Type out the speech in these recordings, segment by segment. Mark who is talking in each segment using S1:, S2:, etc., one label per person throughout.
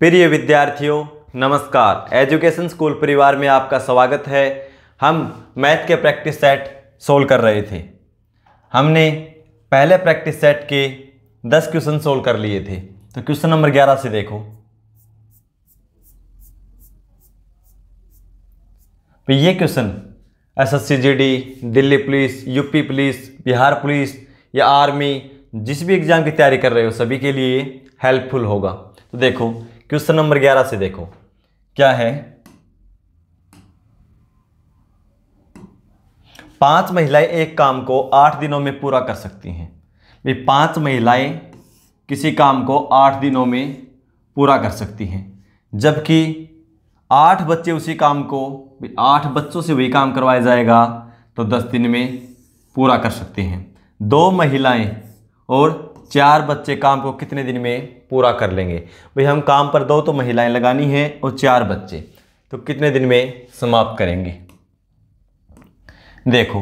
S1: प्रिय विद्यार्थियों नमस्कार एजुकेशन स्कूल परिवार में आपका स्वागत है हम मैथ के प्रैक्टिस सेट सोल्व कर रहे थे हमने पहले प्रैक्टिस सेट के दस क्वेश्चन सोल्व कर लिए थे तो क्वेश्चन नंबर ग्यारह से देखो तो ये question SSC GD Delhi police UP police Bihar police या आर्मी जिस भी एग्ज़ाम की तैयारी कर रहे हो सभी के लिए हेल्पफुल होगा तो देखो क्वेश्चन नंबर ग्यारह से देखो क्या है पांच महिलाएं एक काम को आठ दिनों में पूरा कर सकती हैं भाई पांच महिलाएं किसी काम को आठ दिनों में पूरा कर सकती हैं जबकि आठ बच्चे उसी काम को आठ बच्चों से वही काम करवाया जाएगा तो दस दिन में पूरा कर सकते हैं दो महिलाएं और चार बच्चे काम को कितने दिन में पूरा कर लेंगे भाई हम काम पर दो तो महिलाएं लगानी हैं और चार बच्चे तो कितने दिन में समाप्त करेंगे देखो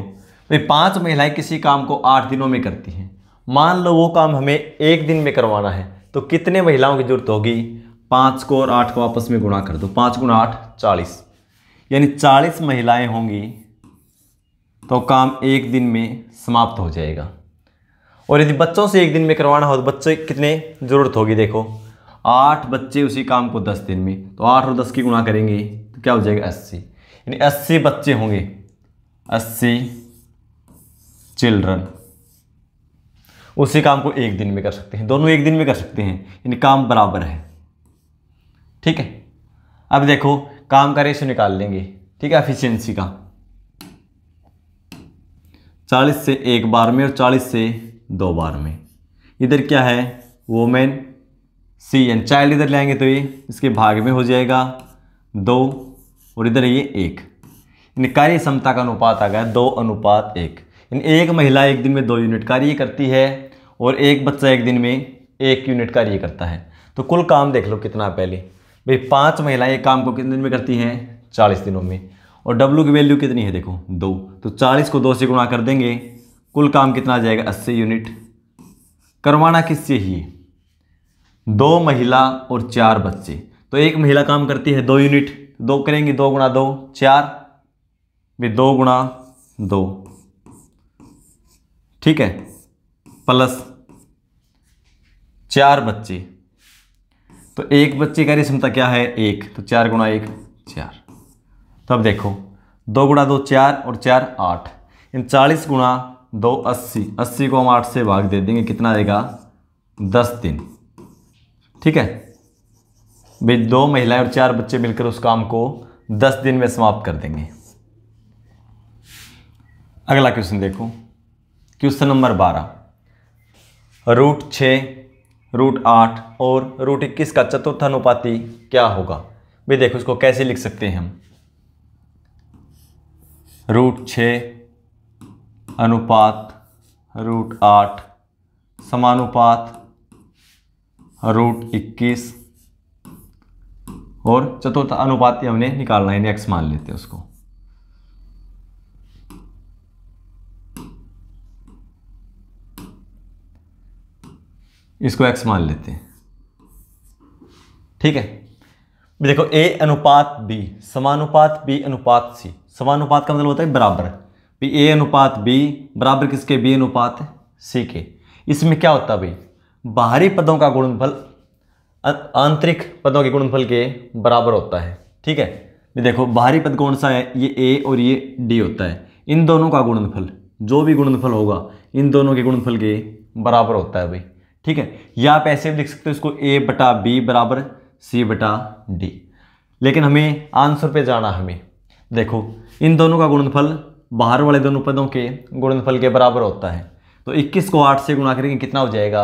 S1: भाई पांच महिलाएं किसी काम को आठ दिनों में करती हैं मान लो वो काम हमें एक दिन में करवाना है तो कितने महिलाओं की जरूरत होगी पाँच को और आठ को आपस में गुणा कर दो पाँच गुणा आठ चालीस यानी चालीस महिलाएं होंगी तो काम एक दिन में समाप्त हो जाएगा और यदि बच्चों से एक दिन में करवाना हो तो बच्चे कितने ज़रूरत होगी देखो आठ बच्चे उसी काम को दस दिन में तो आठ और दस की गुणा करेंगे तो क्या हो जाएगा अस्सी यानी अस्सी बच्चे होंगे अस्सी चिल्ड्रन उसी काम को एक दिन में कर सकते हैं दोनों एक दिन में कर सकते हैं यानी काम बराबर है ठीक है अब देखो काम का रेशो निकाल लेंगे ठीक है एफिशिएंसी का चालीस से एक बार में और चालीस से दो बार में इधर क्या है वोमेन सी एन चाइल्ड इधर लाएंगे तो ये इसके भाग में हो जाएगा दो और इधर ये एक यानी कार्य क्षमता का अनुपात आ गया दो अनुपात एक यानी एक महिला एक दिन में दो यूनिट कार्य करती है और एक बच्चा एक दिन में एक यूनिट कार्य करता है तो कुल काम देख लो कितना पहले भाई पाँच महिलाएँ काम को कितने दिन में करती हैं चालीस दिनों में और डब्लू की वैल्यू कितनी है देखो दो तो चालीस को दो से गुणा कर देंगे कुल काम कितना आ जाएगा अस्सी यूनिट करवाना किससे ही दो महिला और चार बच्चे तो एक महिला काम करती है दो यूनिट दो करेंगे दो गुणा दो चार भी दो गुणा दो ठीक है प्लस चार बच्चे तो एक बच्चे का क्षमता क्या है एक तो चार गुणा एक चार तो अब देखो दो गुणा दो चार और चार आठ इन चालीस गुणा दो अस्सी अस्सी को हम आठ से भाग दे देंगे कितना आएगा दस दिन ठीक है भाई दो महिलाएं और चार बच्चे मिलकर उस काम को दस दिन में समाप्त कर देंगे अगला क्वेश्चन देखो क्वेश्चन नंबर बारह रूट छ रूट आठ और रूट इक्कीस का चतुर्थ अनुपाति क्या होगा भाई देखो इसको कैसे लिख सकते हैं हम रूट छः अनुपात रूट आठ समानुपात रूट इक्कीस और चतुर्थ अनुपात हमने निकालना है एक्स मान लेते हैं उसको इसको एक्स मान लेते हैं ठीक है देखो ए अनुपात बी समानुपात बी अनुपात सी समानुपात का मतलब होता है बराबर भी ए अनुपात बी बराबर किसके बी अनुपात सी के इसमें क्या होता भाई बाहरी पदों का गुणनफल आंतरिक पदों के गुणनफल के बराबर होता है ठीक है ये देखो बाहरी पद कौन सा है ये ए और ये डी होता है इन दोनों का गुणनफल जो भी गुणनफल होगा इन दोनों के गुणनफल के बराबर होता है भाई ठीक है या आप ऐसे भी लिख सकते हो इसको ए बटा बी बराबर सी बटा डी लेकिन हमें आंसर पे जाना हमें देखो इन दोनों का गुणनफल बाहर वाले दोनों पदों के गुणनफल के बराबर होता है तो 21 को 8 से गुणा करेंगे कितना हो जाएगा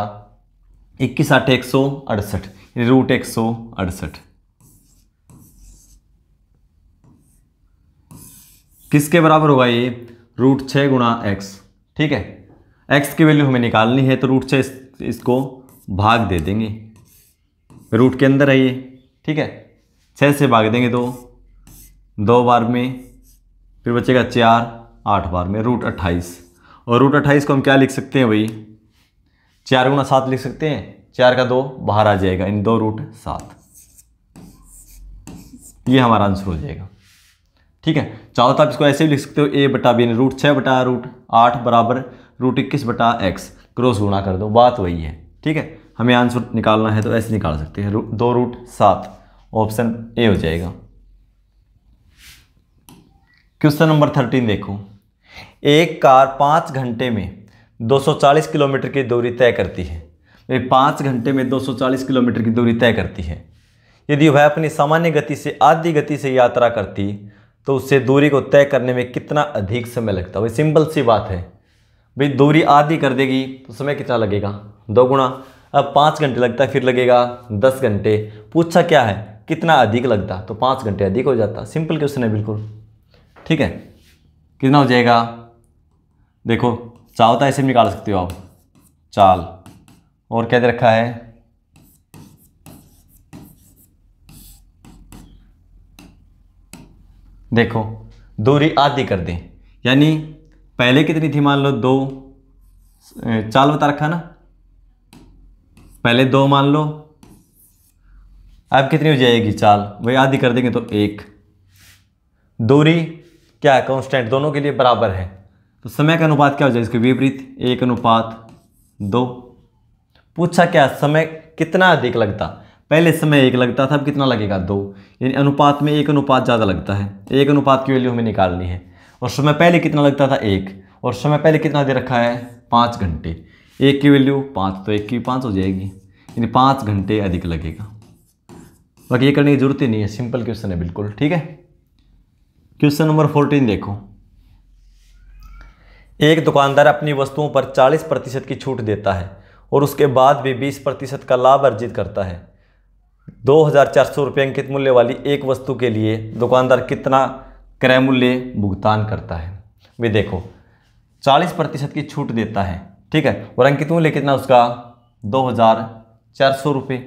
S1: 21 आठ एक सौ अड़सठ रूट एक सौ अड़सठ किसके बराबर होगा ये रूट छः गुणा एक्स ठीक है एक्स की वैल्यू हमें निकालनी है तो रूट छः इस, इसको भाग दे देंगे रूट के अंदर है ये ठीक है छः से भाग देंगे तो दो बार में फिर बचेगा चार आठ बार में रूट अट्ठाईस और रूट अट्ठाईस को हम क्या लिख सकते हैं भाई चार गुना सात लिख सकते हैं चार का दो बाहर आ जाएगा इन दो रूट सात ये हमारा आंसर हो जाएगा ठीक है चाहो तो आप इसको ऐसे भी लिख सकते हो ए बटा बी रूट छः बटा रूट आठ बराबर रूट इक्कीस बटा एक्स क्रॉस गुणा कर दो बात वही है ठीक है हमें आंसर निकालना है तो ऐसे निकाल सकते हैं दो रूट सात ऑप्शन ए हो जाएगा क्वेश्चन नंबर थर्टीन देखो एक कार पाँच घंटे में 240 किलोमीटर की दूरी तय करती है वे पाँच घंटे में 240 किलोमीटर की दूरी तय करती है यदि वह अपनी सामान्य गति से आधी गति से यात्रा करती तो उससे दूरी को तय करने में कितना अधिक समय लगता है सिंपल सी बात है भाई दूरी आधी कर देगी तो समय कितना लगेगा दो गुणा अब पाँच घंटे लगता फिर लगेगा दस घंटे पूछा क्या है कितना अधिक लगता तो पाँच घंटे अधिक हो जाता सिंपल क्वेश्चन है बिल्कुल ठीक है कितना हो जाएगा देखो चाहो तो ऐसे भी निकाल सकते हो आप चाल और क्या दे रखा है देखो दूरी आधी कर दें यानी पहले कितनी थी मान लो दो चाल बता रखा ना पहले दो मान लो अब कितनी हो जाएगी चाल वही आधी कर देंगे तो एक दूरी क्या है कॉन्स्टेंट दोनों के लिए बराबर है तो समय का अनुपात क्या हो जाए इसके विपरीत एक अनुपात दो पूछा क्या समय कितना अधिक लगता पहले समय एक लगता था अब कितना लगेगा दो यानी अनुपात में एक अनुपात ज़्यादा लगता है एक अनुपात की वैल्यू हमें निकालनी है और समय पहले कितना लगता था एक और समय पहले कितना दे रखा है पाँच घंटे एक की वैल्यू पाँच तो एक की पाँच हो जाएगी यानी पाँच घंटे अधिक लगेगा बाकी ये करने की जरूरत ही नहीं है सिंपल क्वेश्चन है बिल्कुल ठीक है क्वेश्चन नंबर फोर्टीन देखो एक दुकानदार अपनी वस्तुओं पर चालीस प्रतिशत की छूट देता है और उसके बाद भी बीस प्रतिशत का लाभ अर्जित करता है दो हज़ार चार सौ रुपये अंकित मूल्य वाली एक वस्तु के लिए दुकानदार कितना क्रय मूल्य भुगतान करता है वे देखो चालीस प्रतिशत की छूट देता है ठीक है और अंकित मूल्य कितना उसका दो हज़ार चार सौ रुपये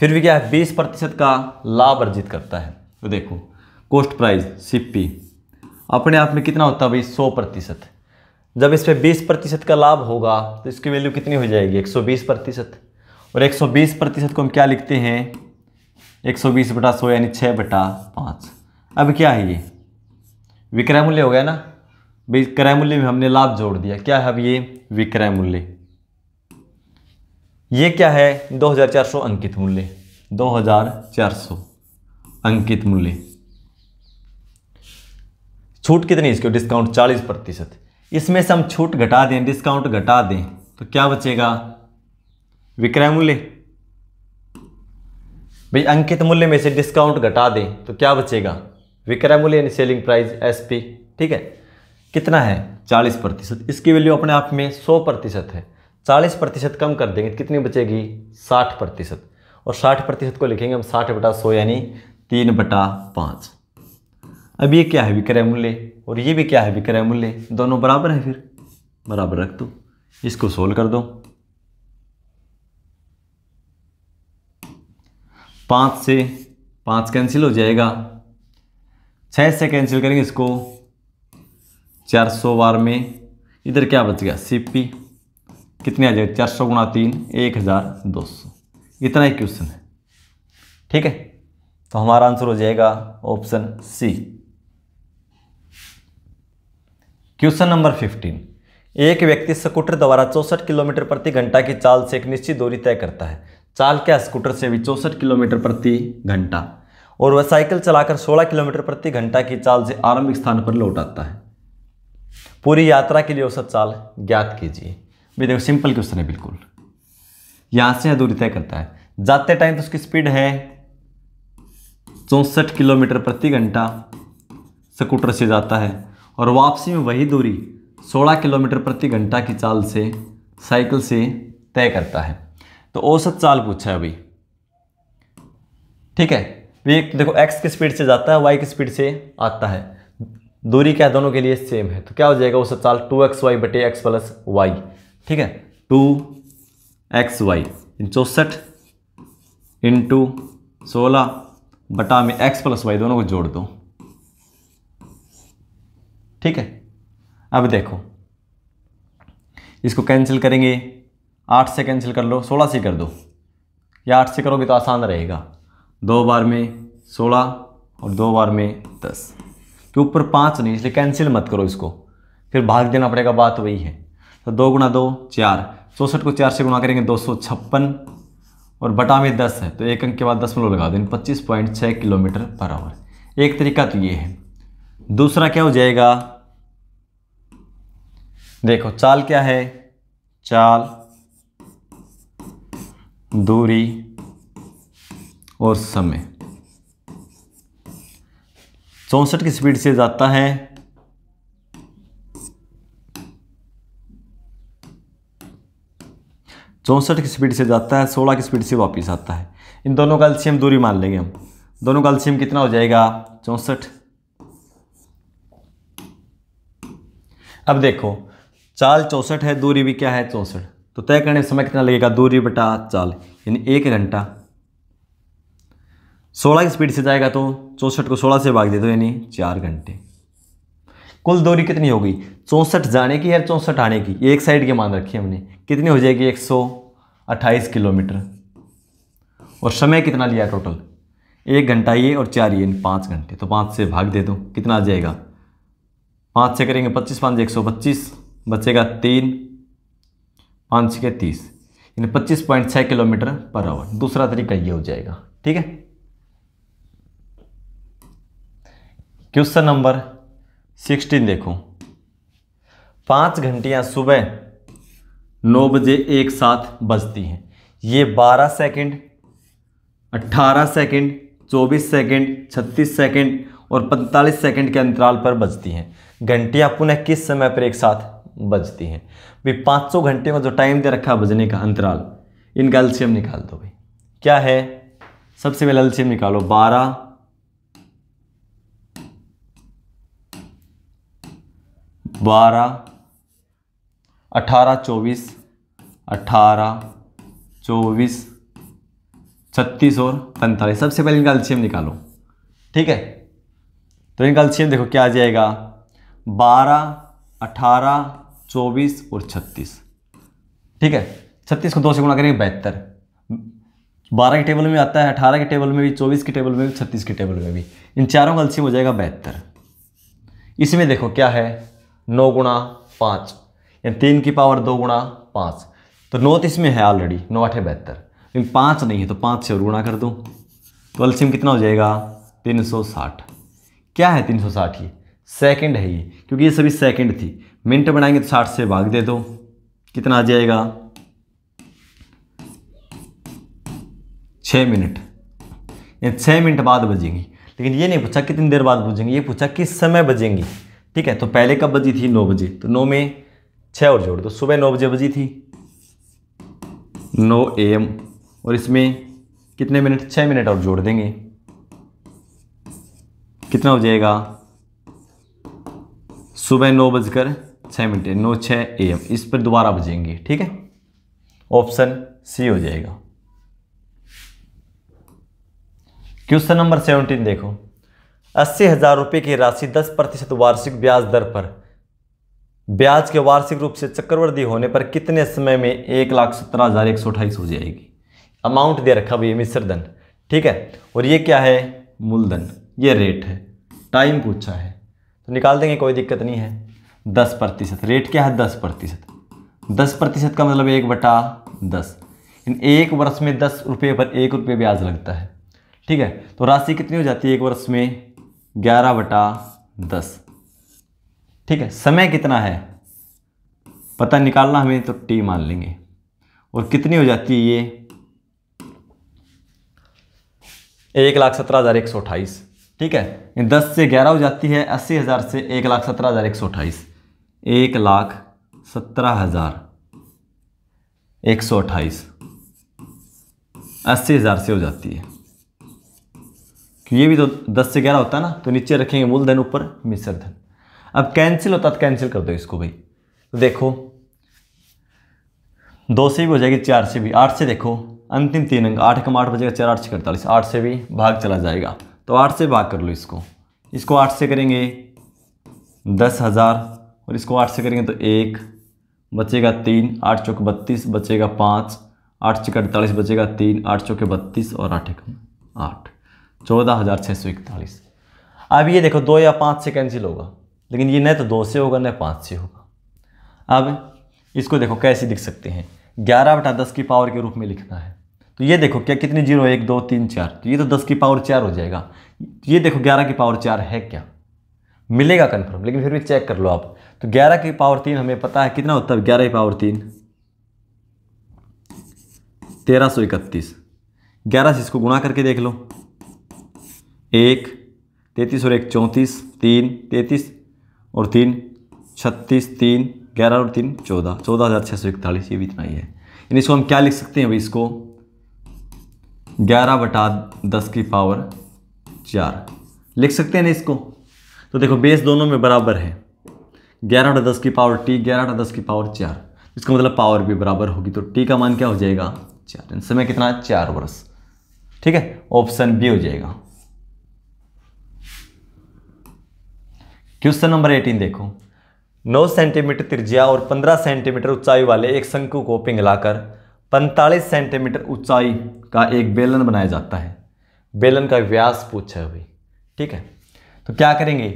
S1: फिर भी क्या है बीस प्रतिशत का लाभ अर्जित करता है तो देखो कॉस्ट प्राइस सीपी अपने आप में कितना होता है भाई सौ प्रतिशत जब इस पर बीस प्रतिशत का लाभ होगा तो इसकी वैल्यू कितनी हो जाएगी एक सौ बीस प्रतिशत और एक सौ बीस प्रतिशत को हम क्या लिखते हैं एक सौ बीस बटा सौ यानी छः बटा पाँच अब क्या है ये विक्रय मूल्य हो गया ना भाई क्रय मूल्य में हमने लाभ जोड़ दिया क्या है अब ये विक्रय मूल्य ये क्या है 2400 अंकित मूल्य 2400 अंकित मूल्य छूट कितनी इसकी डिस्काउंट चालीस प्रतिशत इसमें से हम छूट घटा दें डिस्काउंट घटा दें तो क्या बचेगा विक्रय मूल्य भाई अंकित मूल्य में से डिस्काउंट घटा दें तो क्या बचेगा विक्रय मूल्य यानी सेलिंग प्राइस एस पी ठीक है कितना है चालीस प्रतिशत इसकी वैल्यू अपने आप में सौ प्रतिशत है चालीस प्रतिशत कम कर देंगे तो कितनी बचेगी साठ प्रतिशत और साठ प्रतिशत को लिखेंगे हम साठ बटा सौ यानी तीन बटा पाँच अब ये क्या है विक्रय मूल्य और ये भी क्या है विक्रय मूल्य दोनों बराबर है फिर बराबर रख दो इसको सोल्व कर दो पाँच से पाँच कैंसिल हो जाएगा छः से कैंसिल करेंगे इसको चार सौ बार में इधर क्या बच गया सी पी कितने आ जाएगा चार सौ गुणा तीन एक हज़ार दो सौ इतना ही क्वेश्चन है ठीक है तो हमारा आंसर हो जाएगा option C question number fifteen एक व्यक्ति स्कूटर द्वारा चौंसठ किलोमीटर प्रति घंटा की चाल से एक निश्चित दूरी तय करता है चाल क्या स्कूटर से भी चौंसठ किलोमीटर प्रति घंटा और वह साइकिल चलाकर 16 किलोमीटर प्रति घंटा की चाल से आरंभिक स्थान पर लौट आता है पूरी यात्रा के लिए औसत चाल ज्ञात कीजिए भी देखो सिंपल क्वेश्चन है बिल्कुल यहाँ से यह दूरी तय करता है जाते टाइम तो उसकी स्पीड है चौंसठ किलोमीटर प्रति घंटा स्कूटर से जाता है और वापसी में वही दूरी 16 किलोमीटर प्रति घंटा की चाल से साइकिल से तय करता है तो औसत चाल पूछा है अभी ठीक है ये देखो एक्स की स्पीड से जाता है वाई की स्पीड से आता है दूरी क्या दोनों के लिए सेम है तो क्या हो जाएगा औसत चाल टू एक्स वाई बटे एक्स प्लस वाई ठीक है टू एक्स वाई चौसठ इंटू सोलह बटा में एक्स प्लस वाई दोनों को जोड़ दो ठीक है अब देखो इसको कैंसिल करेंगे आठ से कैंसिल कर लो सोलह से कर दो या आठ से करोगे तो आसान रहेगा दो बार में सोलह और दो बार में दस तो ऊपर पाँच नहीं इसलिए कैंसिल मत करो इसको फिर भाग देना पड़ेगा बात वही है तो दो गुना दो चार चौंसठ को चार से गुना करेंगे दो सौ छप्पन और बटा में दस है तो एक अंक के बाद दस मिनट लगा दें पच्चीस पॉइंट छः किलोमीटर पर आवर एक तरीका तो ये है दूसरा क्या हो जाएगा देखो चाल क्या है चाल दूरी और समय चौंसठ की स्पीड से जाता है चौंसठ की स्पीड से जाता है सोलह की स्पीड से वापस आता है इन दोनों का एल्शियम दूरी मान लेंगे हम दोनों का एल्शियम कितना हो जाएगा चौंसठ अब देखो चाल चौंसठ है दूरी भी क्या है चौंसठ तो तय करने समय कितना लगेगा दूरी बटा चाल यानी एक घंटा सोलह की स्पीड से जाएगा तो चौंसठ को सोलह से भाग दे दो यानी चार घंटे कुल दूरी कितनी होगी चौंसठ जाने की या चौंसठ आने की एक साइड की मान रखी हमने कितनी हो जाएगी एक सौ अट्ठाईस किलोमीटर और समय कितना लिया टोटल एक घंटा ये और चार ये पाँच घंटे तो पाँच से भाग दे दो कितना आ जाएगा पाँच से करेंगे पच्चीस पाँच एक सौ पच्चीस बचेगा तीन पाँच छः तीस यानी पच्चीस पॉइंट छः किलोमीटर पर आवर दूसरा तरीका ये हो जाएगा ठीक है क्वेश्चन नंबर सिक्सटीन देखो पाँच घंटियाँ सुबह नौ बजे एक साथ बजती हैं ये बारह सेकंड अट्ठारह सेकंड चौबीस सेकंड छत्तीस सेकंड और 45 सेकंड के अंतराल पर बजती हैं घंटियाँ पुनः किस समय पर एक साथ बजती हैं भाई 500 घंटे का जो टाइम दे रखा है बजने का अंतराल इनका एल्शियम निकाल दो भाई क्या है सबसे पहले एल्शियम निकालो बारह बारह अठारह चौबीस अठारह चौबीस छत्तीस और पैंतालीस सबसे पहले इनका एल्शियम निकालो ठीक है तो इनका एल्शियम देखो क्या आ जाएगा बारह अठारह चौबीस और छत्तीस ठीक है छत्तीस को दो से गुणा करेंगे बहत्तर बारह के टेबल में आता है अठारह के टेबल में भी चौबीस के टेबल में भी छत्तीस के टेबल में भी इन चारों का एल्शियम हो जाएगा बहत्तर इसमें देखो क्या है नौ गुणा पाँच यानी तीन की पावर दो गुणा पाँच तो नौ तो इसमें है ऑलरेडी नौ आठ है बहत्तर लेकिन पाँच नहीं है तो पाँच से और गुणा कर दूँ तो एल्शियम कितना हो जाएगा तीन सौ साठ क्या है तीन सौ साठ ये सेकेंड है ये क्योंकि ये सभी सेकेंड थी मिनट बनाएंगे तो साठ से भाग दे दो कितना आ जाएगा छः मिनट या छः मिनट बाद बजेंगी लेकिन ये नहीं पूछा कितनी देर बाद बजेंगी ये पूछा किस समय बजेंगी ठीक है तो पहले कब बजी थी नौ बजे तो नौ में छः और जोड़ दो सुबह नौ बजे बजी थी नौ ए एम और इसमें कितने मिनट छः मिनट और जोड़ देंगे कितना हो जाएगा सुबह नौ बजकर छः मिनट नौ छः ए एम इस पर दोबारा बजेंगे ठीक है ऑप्शन सी हो जाएगा क्वेश्चन नंबर सेवनटीन देखो अस्सी हजार रुपये की राशि दस प्रतिशत वार्षिक ब्याज दर पर ब्याज के वार्षिक रूप से चक्रवर्ती होने पर कितने समय में एक लाख सत्रह हज़ार एक सौ अठाईस हो जाएगी अमाउंट दे रखा भैया मिश्रधन ठीक है और ये क्या है मूलधन ये रेट है टाइम पूछा है तो निकाल देंगे कोई दिक्कत नहीं है दस प्रतिशत रेट क्या है दस प्रतिशत दस प्रतिशत का मतलब एक बटा दस इन एक वर्ष में दस रुपये पर एक रुपये ब्याज लगता है ठीक है तो राशि कितनी हो जाती है एक वर्ष में ग्यारह बटा दस ठीक है समय कितना है पता निकालना हमें तो टी मान लेंगे और कितनी हो जाती है ये एक लाख सत्रह हज़ार एक सौ अट्ठाईस ठीक है दस से ग्यारह हो जाती है अस्सी हज़ार से एक लाख सत्रह हज़ार एक सौ अट्ठाईस एक लाख सत्रह हज़ार एक सौ अट्ठाईस अस्सी हज़ार से हो जाती है ये भी तो दस से ग्यारह होता है ना तो नीचे रखेंगे मूलधन ऊपर मिश्र धन अब कैंसिल होता तो कैंसिल कर दो इसको भाई तो देखो दो से भी हो जाएगी चार से भी आठ से देखो अंतिम तीन अंक आठ कम आठ बजेगा चार आठ से अड़तालीस आठ से भी भाग चला जाएगा तो आठ से भाग कर लो इसको इसको आठ से करेंगे दस हज़ार और इसको आठ से करेंगे तो एक बचेगा तीन आठ चौके बत्तीस बचेगा पाँच आठ चौके अड़तालीस बचेगा तीन आठ चौके बत्तीस और आठ एक आठ चौदह हज़ार छः सौ इकतालीस अब ये देखो दो या पाँच से कैंसिल होगा लेकिन ये न तो दो से होगा न पाँच से होगा अब इसको देखो कैसे लिख सकते हैं ग्यारह बटा दस की पावर के रूप में लिखना है तो ये देखो क्या कितनी जीरो एक दो तीन चार तो ये तो दस की पावर चार हो जाएगा ये देखो ग्यारह की पावर चार है क्या मिलेगा कन्फर्म लेकिन फिर भी चेक कर लो आप तो ग्यारह की पावर तीन हमें पता है कितना होता है ग्यारह की पावर तीन तेरह सौ इकतीस ग्यारह से इसको गुणा करके देख लो एक तैतीस और एक चौंतीस तीन तैंतीस और तीन छत्तीस तीन ग्यारह और तीन चौदह चौदह हज़ार छः सौ इकतालीस ये भी इतना ही है यानी इसको हम क्या लिख सकते हैं भाई इसको ग्यारह बटा दस की पावर चार लिख सकते हैं ना इसको तो देखो बेस दोनों में बराबर है ग्यारह बटा दस की पावर टी ग्यारह बटा दस की पावर चार इसका मतलब पावर भी बराबर होगी तो टी का मान क्या हो जाएगा चार समय कितना है चार वर्ष ठीक है ऑप्शन बी हो जाएगा क्वेश्चन नंबर एटीन देखो 9 सेंटीमीटर त्रिज्या और 15 सेंटीमीटर ऊंचाई वाले एक शंकु को पिंगलाकर 45 सेंटीमीटर ऊंचाई का एक बेलन बनाया जाता है बेलन का व्यास पूछा है भाई ठीक है तो क्या करेंगे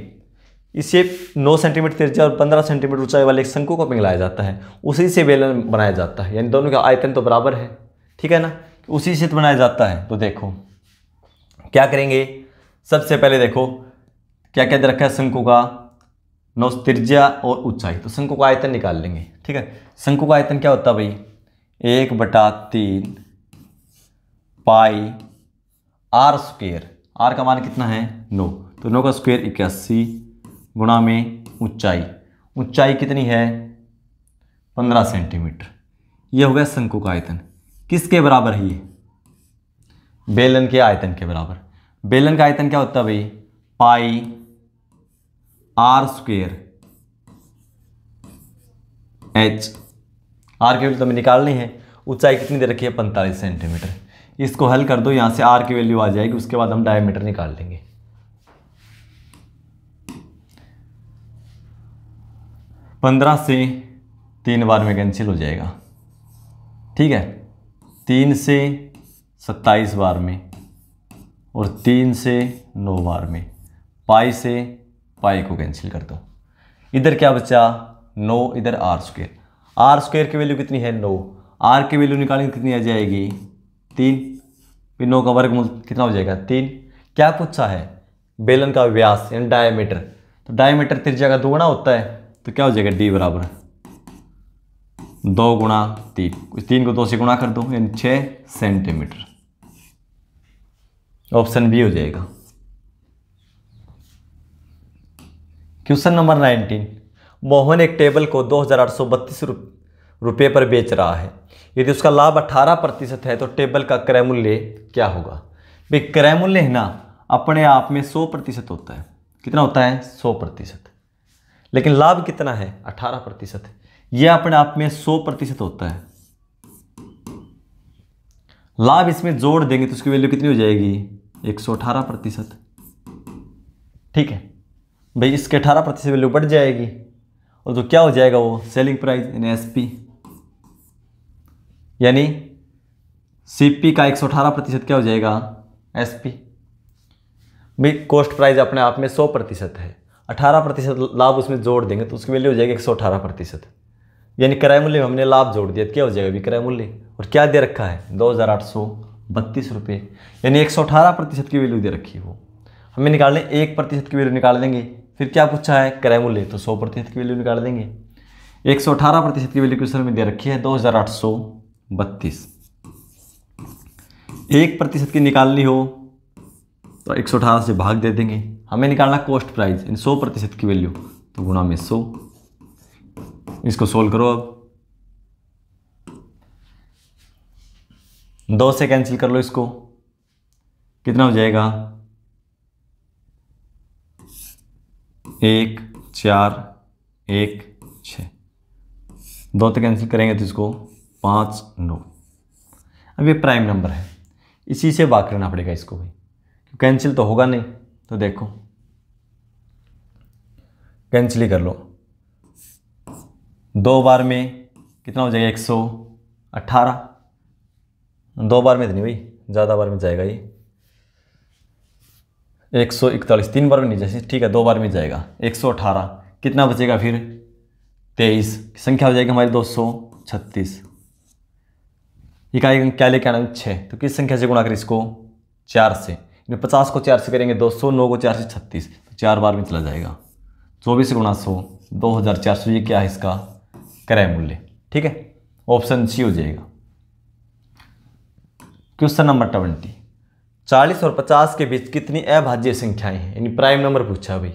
S1: इसे 9 सेंटीमीटर तिरजा और 15 सेंटीमीटर ऊंचाई वाले एक शंकु को पिघलाया जाता है उसी से बेलन बनाया जाता है यानी दोनों का आयतन तो बराबर है ठीक है ना उसी से तो बनाया जाता है तो देखो क्या करेंगे सबसे पहले देखो क्या क्या रखा है शंकु का नौ त्रिज्या और ऊंचाई तो शंकु का आयतन निकाल लेंगे ठीक है शंकु का आयतन क्या होता है भाई एक बटा तीन पाई आर स्क्वेयर आर का मान कितना है नो तो नो का स्क्वेयर इक्यासी गुणा में ऊंचाई ऊंचाई कितनी है पंद्रह सेंटीमीटर यह हो गया शंकु का आयतन किसके बराबर है ये बेलन के आयतन के बराबर बेलन का आयतन क्या होता है भाई pi r square h r की वैल्यू तो हमें निकालनी है ऊंचाई कितनी दे रखी है पैंतालीस सेंटीमीटर इसको हल कर दो यहाँ से आर की वैल्यू आ जाएगी उसके बाद हम डायमीटर निकाल लेंगे पंद्रह से तीन बार में कैंसिल हो जाएगा ठीक है तीन से सत्ताईस बार में और तीन से नौ बार में पाई से पाई को कैंसिल कर दो इधर क्या बचा नौ इधर आर स्केर आर स्क्वेयर की वैल्यू कितनी है नौ आर की वैल्यू निकालने कितनी आ जाएगी तीन फिर नौ का वर्ग कितना हो जाएगा तीन क्या पूछा है बेलन का व्यास यानी डायमीटर तो डायमीटर त्रिज्या का दोगुना होता है तो क्या हो जाएगा डी बराबर दो गुणा तीन इस तीन को दो से गुणा कर दो यानी छः सेंटीमीटर ऑप्शन बी हो जाएगा क्वेश्चन नंबर नाइनटीन मोहन एक टेबल को दो हज़ार आठ सौ बत्तीस रुपये पर बेच रहा है यदि उसका लाभ अठारह प्रतिशत है तो टेबल का क्रय मूल्य क्या होगा भाई क्रय मूल्य है ना अपने आप में सौ प्रतिशत होता है कितना होता है सौ प्रतिशत लेकिन लाभ कितना है अट्ठारह प्रतिशत यह अपने आप में सौ प्रतिशत होता है लाभ इसमें जोड़ देंगे तो उसकी वैल्यू कितनी हो जाएगी एक सौ अठारह प्रतिशत ठीक है भाई इसके अठारह प्रतिशत वैल्यू बढ़ जाएगी और तो क्या हो जाएगा वो सेलिंग प्राइस यानी एस पी यानी सी पी का एक सौ अठारह प्रतिशत क्या हो जाएगा एस पी भाई कॉस्ट प्राइस अपने आप में सौ प्रतिशत है अठारह प्रतिशत लाभ उसमें जोड़ देंगे तो उसकी वैल्यू हो जाएगी एक सौ अठारह प्रतिशत यानी किराए मूल्य में हमने लाभ जोड़ दिया तो क्या हो जाएगा अभी किराए मूल्य और क्या दे रखा है दो हज़ार आठ सौ बत्तीस रुपये यानी एक सौ अठारह प्रतिशत की वैल्यू दे रखी है वो हमें निकाल लें एक प्रतिशत की वैल्यू निकाल देंगे फिर क्या पूछा है मूल्य तो सौ प्रतिशत की वैल्यू निकाल देंगे एक सौ अठारह प्रतिशत की वैल्यू क्वेश्चन में दे रखी है दो हज़ार आठ सौ बत्तीस एक प्रतिशत की निकालनी हो तो एक सौ अठारह से भाग दे देंगे हमें निकालना कॉस्ट प्राइस इन सौ प्रतिशत की वैल्यू तो गुणा में सौ इसको सोल्व करो अब दो से कैंसिल कर लो इसको कितना हो जाएगा एक चार एक छः दो तो कैंसिल करेंगे तो इसको पाँच नौ अब ये प्राइम नंबर है इसी से बात करना पड़ेगा इसको भी कैंसिल तो होगा नहीं तो देखो कैंसिल ही कर लो दो बार में कितना हो जाएगा एक सौ अट्ठारह दो बार में तो नहीं भाई ज़्यादा बार में जाएगा ये एक सौ इकतालीस तीन बार में नहीं जैसे ठीक है दो बार में जाएगा एक सौ अठारह कितना बचेगा फिर तेईस संख्या हो जाएगी हमारी दो सौ छत्तीस इकाई क्या लेके आना छः तो किस संख्या से गुणा करें इसको चार से इन्हें पचास को चार से करेंगे दो सौ नौ को चार से छत्तीस तो चार बार में चला जाएगा चौबीस गुणा सौ दो हज़ार चार सौ ये क्या है इसका क्रय मूल्य ठीक है ऑप्शन सी हो जाएगा क्वेश्चन नंबर ट्वेंटी चालीस और पचास के बीच कितनी अभाज्य संख्याएं हैं यानी प्राइम नंबर पूछा भाई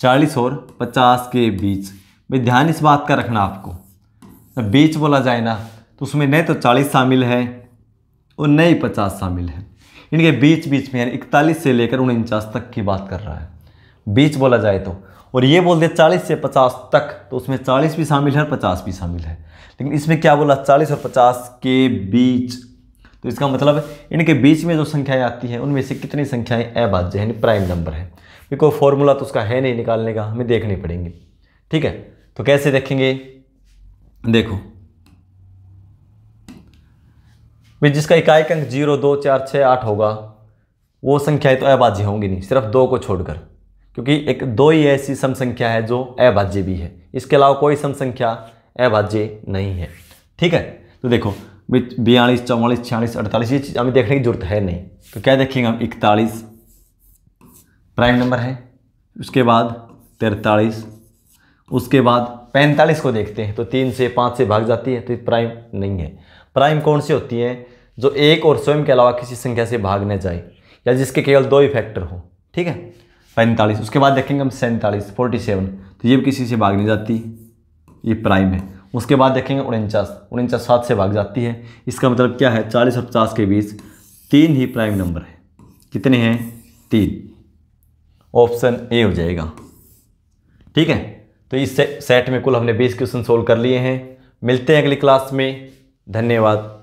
S1: चालीस और पचास के बीच भाई ध्यान इस बात का रखना आपको बीच बोला जाए ना तो उसमें नहीं तो चालीस शामिल है और न ही पचास शामिल है इनके बीच बीच में यानी इकतालीस से लेकर उनचास तक की बात कर रहा है बीच बोला जाए तो और ये बोल दे चालीस से पचास तक तो उसमें चालीस भी शामिल है और पचास भी शामिल है लेकिन इसमें क्या बोला चालीस और पचास के बीच तो इसका मतलब इनके बीच में जो संख्याएं आती हैं उनमें से कितनी संख्याएं अबाज्य यानी प्राइम नंबर है कोई फॉर्मूला तो उसका है नहीं निकालने का हमें देखने पड़ेंगे ठीक है तो कैसे देखेंगे देखो भाई जिसका इकाई अंक जीरो दो चार छः आठ होगा वो संख्याएं तो अबाज्य होंगी नहीं सिर्फ दो को छोड़कर क्योंकि एक दो ही ऐसी सम संख्या है जो अभाज्य भी है इसके अलावा कोई सम संख्या अभाज्य नहीं है ठीक है तो देखो बयालीस चौवालीस छियालीस अड़तालीस ये चीज़ हमें देखने की जरूरत है नहीं तो क्या देखेंगे हम इकतालीस प्राइम नंबर है उसके बाद तैंतालीस उसके बाद पैंतालीस को देखते हैं तो तीन से पाँच से भाग जाती है तो प्राइम नहीं है प्राइम कौन सी होती है जो एक और स्वयं के अलावा किसी संख्या से भाग न जाए या जिसके केवल दो ही फैक्टर हो ठीक है पैंतालीस उसके बाद देखेंगे हम सैंतालीस फोर्टी सेवन तो ये भी किसी से भाग नहीं जाती ये प्राइम है उसके बाद देखेंगे उनचास उनचास सात से भाग जाती है इसका मतलब क्या है चालीस और पचास के बीच तीन ही प्राइम नंबर है कितने हैं तीन ऑप्शन ए हो जाएगा ठीक है तो इस सेट में कुल हमने बीस क्वेश्चन सोल्व कर लिए हैं मिलते हैं अगली क्लास में धन्यवाद